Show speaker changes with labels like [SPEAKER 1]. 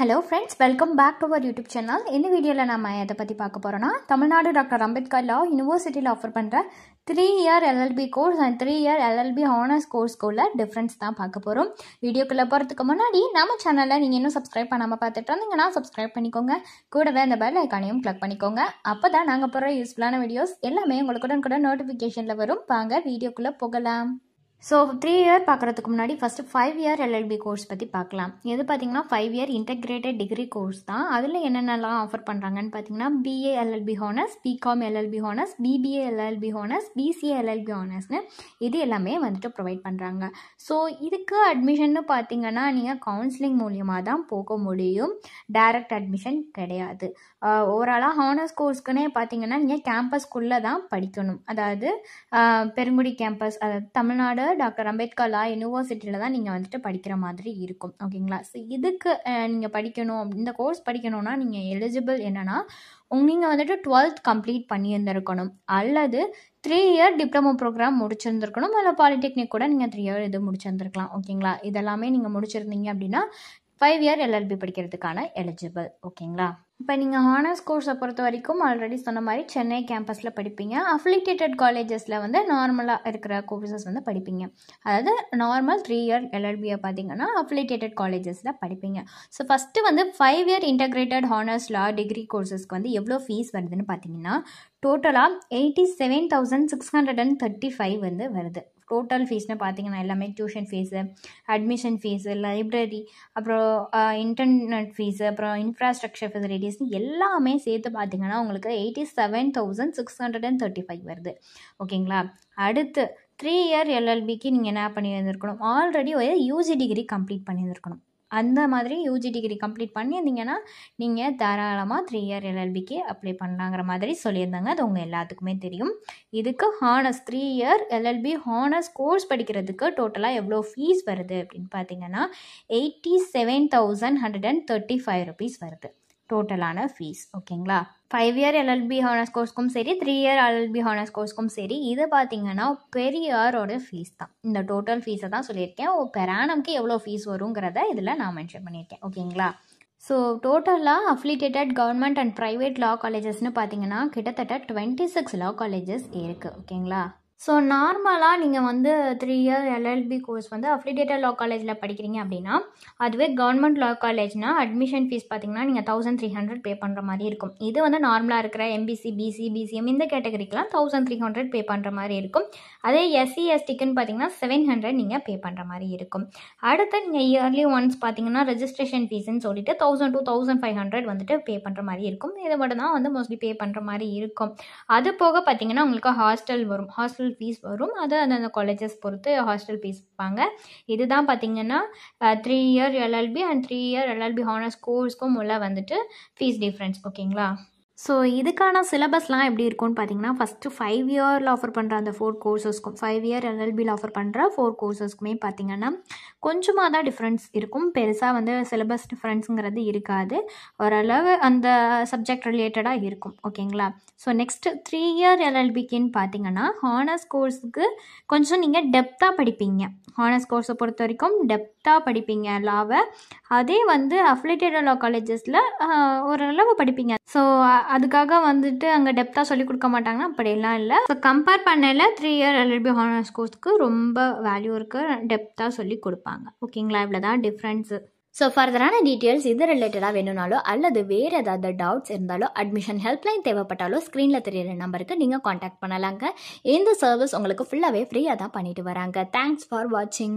[SPEAKER 1] hello friends welcome back to our YouTube channel இந்த வீடியோவில் நம்ம எதை பற்றி பார்க்க போகிறோன்னா தமிழ்நாடு டாக்டர் அம்பேத்கர் லா யூனிவர்சிட்டியில் ஆஃபர் பண்ணுற three year LLB course and three year LLB honours கோர்ஸ்க்குள்ள டிஃப்ரென்ஸ் தான் பார்க்க போகிறோம் வீடியோக்குள்ளே போகிறதுக்கு முன்னாடி நம்ம சேனலில் நீங்கள் இன்னும் சப்ஸ்கிரைப் பண்ணாமல் பார்த்துட்டு இருந்தீங்கன்னா சப்ஸ்கிரைப் பண்ணிக்கோங்க கூடவே அந்த பெல் ஐக்கானையும் கிளிக் பண்ணிக்கோங்க அப்போ தான் நாங்கள் போகிற யூஸ்ஃபுல்லான வீடியோஸ் எல்லாமே உங்களுக்கு கூட நோட்டிஃபிகேஷனில் வரும் வாங்க வீடியோக்குள்ளே போகலாம் ஸோ த்ரீ இயர் பார்க்குறதுக்கு முன்னாடி first five year LLB course பற்றி பார்க்கலாம் எது பார்த்தீங்கன்னா five year integrated degree course தான் அதில் என்னென்னலாம் ஆஃபர் பண்ணுறாங்கன்னு பார்த்தீங்கன்னா BA LLB honours BCom LLB honours BBA LLB honours BCA LLB ஹானர்ஸ்னு இது எல்லாமே வந்துட்டு ப்ரொவைட் பண்ணுறாங்க ஸோ இதுக்கு அட்மிஷன்னு பார்த்தீங்கன்னா நீங்கள் கவுன்சிலிங் மூலியமாக தான் போக முடியும் டைரக்ட் அட்மிஷன் கிடையாது ஓவராலாக ஹானர்ஸ் கோர்ஸ்க்குன்னே பார்த்தீங்கன்னா நீங்கள் கேம்பஸ்க்குள்ளே தான் படிக்கணும் அதாவது பெருங்குடி கேம்பஸ் அதாவது தமிழ்நாடு டாக்டர் அம்பேத்கர் லா யூனிவர்சிட்டியில் தான் நீங்கள் வந்துட்டு படிக்கிற மாதிரி இருக்கும் ஓகேங்களா ஸோ இதுக்கு நீங்கள் படிக்கணும் இந்த கோர்ஸ் படிக்கணும்னா நீங்கள் எலிஜிபிள் என்னென்னா நீங்கள் வந்துட்டு டுவெல்த் கம்ப்ளீட் பண்ணியிருந்திருக்கணும் அல்லது த்ரீ இயர் டிப்ளமோ ப்ரோக்ராம் முடிச்சிருந்துருக்கணும் அதில் பாலிடெக்னிக் கூட நீங்கள் த்ரீ இயர் இது முடிச்சிருந்துருக்கலாம் ஓகேங்களா இதெல்லாமே நீங்கள் முடிச்சிருந்தீங்க அப்படின்னா ஃபைவ் இயர் எல்எல்பி படிக்கிறதுக்கான எலிஜிபிள் ஓகேங்களா இப்போ நீங்கள் ஹானர்ஸ் கோர்ஸை பொறுத்த வரைக்கும் ஆல்ரெடி சொன்ன மாதிரி சென்னை கேம்பஸில் படிப்பீங்க அஃபிலிட்டேட்டட் காலேஜஸில் வந்து நார்மலாக இருக்கிற கோர்சஸ் வந்து படிப்பீங்க அதாவது நார்மல் த்ரீ இயர் எல்எல்பியை பார்த்தீங்கன்னா அஃபிலிட்டேட்டட் காலேஜஸில் படிப்பீங்க ஸோ ஃபஸ்ட்டு வந்து five year integrated honours law degree கோர்சஸ்க்கு வந்து எவ்வளோ ஃபீஸ் வருதுன்னு பார்த்தீங்கன்னா டோட்டலாக eighty seven thousand six hundred and thirty five வந்து வருது டோட்டல் ஃபீஸ்னு பார்த்தீங்கன்னா எல்லாமே tuition fees admission fees library அப்புறம் இன்டர்நெட் ஃபீஸு அப்புறம் இன்ஃப்ராஸ்ட்ரக்சர் ஃபெசிலிட்டிஸ் எல்லாமே சேர்த்து பார்த்தீங்கன்னா உங்களுக்கு eighty seven thousand six hundred and thirty five வருது ஓகேங்களா அடுத்து த்ரீ இயர் எல்எல்பிக்கு நீங்கள் என்ன பண்ணியிருந்துருக்கணும் ஆல்ரெடி ஒரு யூஜி டிகிரி கம்ப்ளீட் பண்ணியிருந்துருக்கணும் அந்த மாதிரி யூஜி டிகிரி கம்ப்ளீட் பண்ணியிருந்தீங்கன்னா நீங்கள் தாராளமாக த்ரீ இயர் எல்எல்பிக்கு அப்ளை பண்ணலாங்கிற மாதிரி சொல்லியிருந்தாங்க அது உங்கள் எல்லாத்துக்குமே தெரியும் இதுக்கு honours three year LLB honours course படிக்கிறதுக்கு டோட்டலாக எவ்வளோ ஃபீஸ் வருது அப்படின்னு பார்த்தீங்கன்னா eighty seven thousand hundred and thirty five rupees வருது டோட்டலான ஃபீஸ் ஓகேங்களா ஃபைவ் இயர் எல்எல்பி ஹானர்ஸ் கோர்ஸ்க்கும் சரி த்ரீ இயர் எல்எல்பி ஹானர்ஸ் கோர்ஸ்க்கும் சரி இது பார்த்தீங்கன்னா பெரியாரோட இயரோட ஃபீஸ் தான் இந்த டோட்டல் ஃபீஸை தான் சொல்லியிருக்கேன் பெர் ஆனம்க்கு எவ்வளோ ஃபீஸ் வருங்கிறத இதில் நான் மென்ஷன் பண்ணியிருக்கேன் ஓகேங்களா ஸோ டோட்டலாக affiliated government and private law காலேஜஸ்னு பார்த்தீங்கன்னா கிட்டத்தட்ட டுவெண்ட்டி சிக்ஸ் லா காலேஜஸ் இருக்குது ஓகேங்களா ஸோ நார்மலாக நீங்கள் வந்து த்ரீ இயர் எல்எல்பி கோர்ஸ் வந்து அஃபிலியேட்டட் லா காலேஜில் படிக்கிறீங்க அப்படின்னா அதுவே கவர்மெண்ட் லா காலேஜ்னால் அட்மிஷன் ஃபீஸ் பார்த்தீங்கன்னா நீங்கள் தௌசண்ட் த்ரீ ஹண்ட்ரட் பே பண்ணுற மாதிரி இருக்கும் இது வந்து நார்மலாக இருக்கிற எம்பிசி பிசி பிசிஎம் இந்த கேட்டகரிக்கெலாம் தௌசண்ட் த்ரீ ஹண்ட்ரட் பே பண்ணுற மாதிரி இருக்கும் அதே எஸ்சி எஸ்டிக்குன்னு பார்த்தீங்கன்னா செவன் ஹண்ட்ரட் நீங்கள் பே பண்ணுற மாதிரி இருக்கும் அடுத்து நீங்கள் இயர்லி ஒன்ஸ் பார்த்தீங்கன்னா ரெஜிஸ்ட்ரேஷன் ஃபீஸ்ன்னு சொல்லிட்டு thousand two thousand five hundred வந்துட்டு பே பண்ணுற மாதிரி இருக்கும் இதை மட்டும் தான் வந்து மோஸ்ட்லி பே பண்ணுற மாதிரி இருக்கும் அது போக பார்த்தீங்கன்னா உங்களுக்கு ஹாஸ்டல் வரும் ஹாஸ்டல் ஹாஸ்டல் ஃபீஸ் வரும் அது அந்தந்த காலேஜஸ் பொறுத்து ஹாஸ்டல் ஃபீஸ் இருப்பாங்க இதுதான் பார்த்திங்கன்னா three year LLB and three year LLB honours கோர்ஸ்க்கும் உள்ள வந்துட்டு ஃபீஸ் டிஃப்ரென்ஸ் ஓகேங்களா ஸோ இதுக்கான சிலபஸ்லாம் எப்படி இருக்கும்னு பார்த்தீங்கன்னா ஃபஸ்ட்டு ஃபைவ் இயரில் ஆஃபர் பண்ணுற அந்த ஃபோர் கோர்சஸ்க்கும் ஃபைவ் இயர் எல்எல்பியில் ஆஃபர் பண்ணுற ஃபோர் கோர்சஸ்க்குமே பார்த்திங்கன்னா கொஞ்சமாக தான் டிஃப்ரென்ஸ் இருக்கும் பெருசாக வந்து சிலபஸ் டிஃப்ரென்ஸுங்கிறது இருக்காது ஓரளவு அந்த சப்ஜெக்ட் ரிலேட்டடாக இருக்கும் ஓகேங்களா ஸோ நெக்ஸ்ட்டு த்ரீ இயர் எல்எல்பிக்குன்னு பார்த்தீங்கன்னா ஹானர்ஸ் கோர்ஸுக்கு கொஞ்சம் நீங்கள் டெப்த்தாக படிப்பீங்க ஹானர்ஸ் கோர்ஸை பொறுத்த வரைக்கும் டெப்த்தாக படிப்பீங்க லாவை அதே வந்து அஃபிலேட்டட் லா காலேஜஸில் ஓரளவு படிப்பீங்க ஸோ அதுக்காக வந்துட்டு அங்கே டெப்த்தாக சொல்லிக் கொடுக்க மாட்டாங்கன்னா அப்படியெல்லாம் இல்லை ஸோ கம்பேர் பண்ணல த்ரீ இயர் எல்எல்பி ஹானர்ஸ் கோர்ஸ்க்கு ரொம்ப வேல்யூ இருக்குது டெப்த்தாக சொல்லி கொடுப்பாங்க ஓகேங்களா இவ்வளோ தான் டிஃப்ரென்ஸு ஸோ ஃபர்தரான டீட்டெயில்ஸ் இது ரிலேட்டடாக வேணும்னாலோ அல்லது வேறு ஏதாவது டவுட்ஸ் இருந்தாலோ அட்மிஷன் ஹெல்ப்லைன் தேவைப்பட்டாலோ ஸ்க்ரீனில் தெரியிற நம்பருக்கு நீங்கள் காண்டாக்ட் பண்ணலாங்க இந்த சர்வீஸ் உங்களுக்கு ஃபுல்லாகவே ஃப்ரீயாக தான் பண்ணிட்டு வராங்க தேங்க்ஸ் ஃபார் வாட்சிங்